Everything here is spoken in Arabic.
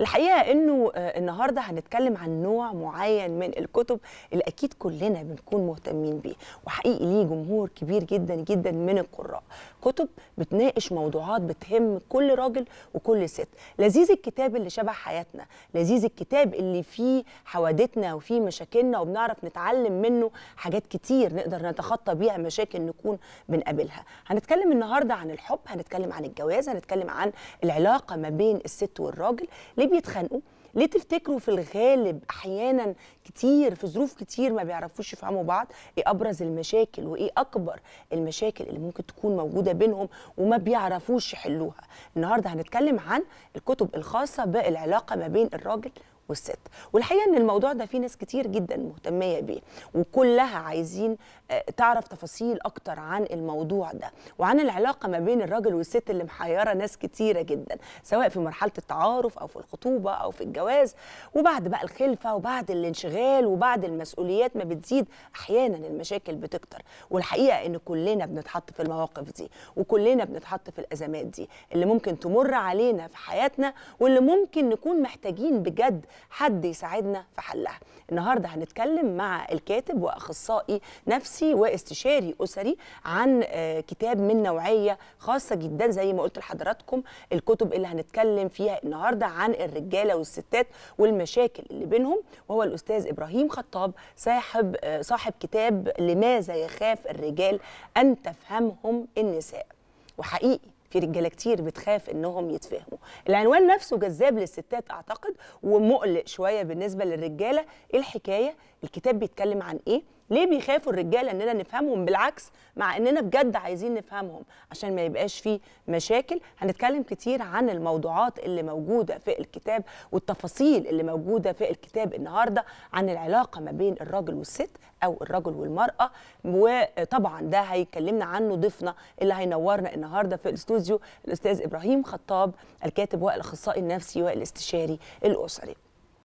الحقيقه انه آه، النهارده هنتكلم عن نوع معين من الكتب اللي اكيد كلنا بنكون مهتمين بيه وحقيقي ليه جمهور كبير جدا جدا من القراء كتب بتناقش موضوعات بتهم كل راجل وكل ست لذيذ الكتاب اللي شبه حياتنا لذيذ الكتاب اللي فيه حوادثنا وفيه مشاكلنا وبنعرف نتعلم منه حاجات كتير نقدر نتخطى بيها مشاكل نكون بنقابلها هنتكلم النهارده عن الحب هنتكلم عن الجواز هنتكلم عن العلاقه ما بين الست والراجل ليه ليه بيتخانقوا ليه تفتكروا في الغالب احيانا كتير في ظروف كتير ما بيعرفوش يفهموا بعض ايه ابرز المشاكل وايه اكبر المشاكل اللي ممكن تكون موجوده بينهم وما بيعرفوش يحلوها النهارده هنتكلم عن الكتب الخاصه بالعلاقه ما بين الراجل والست والحقيقه ان الموضوع ده في ناس كتير جدا مهتميه بيه وكلها عايزين آه، تعرف تفاصيل اكتر عن الموضوع ده وعن العلاقه ما بين الراجل والست اللي محيره ناس كتيره جدا سواء في مرحله التعارف او في الخطوبه او في الجواز وبعد بقى الخلفه وبعد الانشغال وبعد المسؤوليات ما بتزيد احيانا المشاكل بتكتر والحقيقه ان كلنا بنتحط في المواقف دي وكلنا بنتحط في الازمات دي اللي ممكن تمر علينا في حياتنا واللي ممكن نكون محتاجين بجد حد يساعدنا في حلها النهارده هنتكلم مع الكاتب واخصائي نفسي واستشاري اسري عن آه، كتاب من نوعيه خاصه جدا زي ما قلت لحضراتكم الكتب اللي هنتكلم فيها النهارده عن الرجاله والستات والمشاكل اللي بينهم وهو الاستاذ ابراهيم خطاب صاحب آه، صاحب كتاب لماذا يخاف الرجال ان تفهمهم النساء وحقيقي في رجاله كتير بتخاف انهم يتفهموا العنوان نفسه جذاب للستات اعتقد ومقلق شويه بالنسبه للرجاله ايه الحكايه الكتاب بيتكلم عن ايه ليه بيخافوا الرجاله اننا نفهمهم بالعكس مع اننا بجد عايزين نفهمهم عشان ما يبقاش في مشاكل هنتكلم كتير عن الموضوعات اللي موجوده في الكتاب والتفاصيل اللي موجوده في الكتاب النهارده عن العلاقه ما بين الراجل والست او الرجل والمراه وطبعا ده هيكلمنا عنه ضيفنا اللي هينورنا النهارده في الاستوديو الاستاذ ابراهيم خطاب الكاتب والاخصائي النفسي والاستشاري الاسري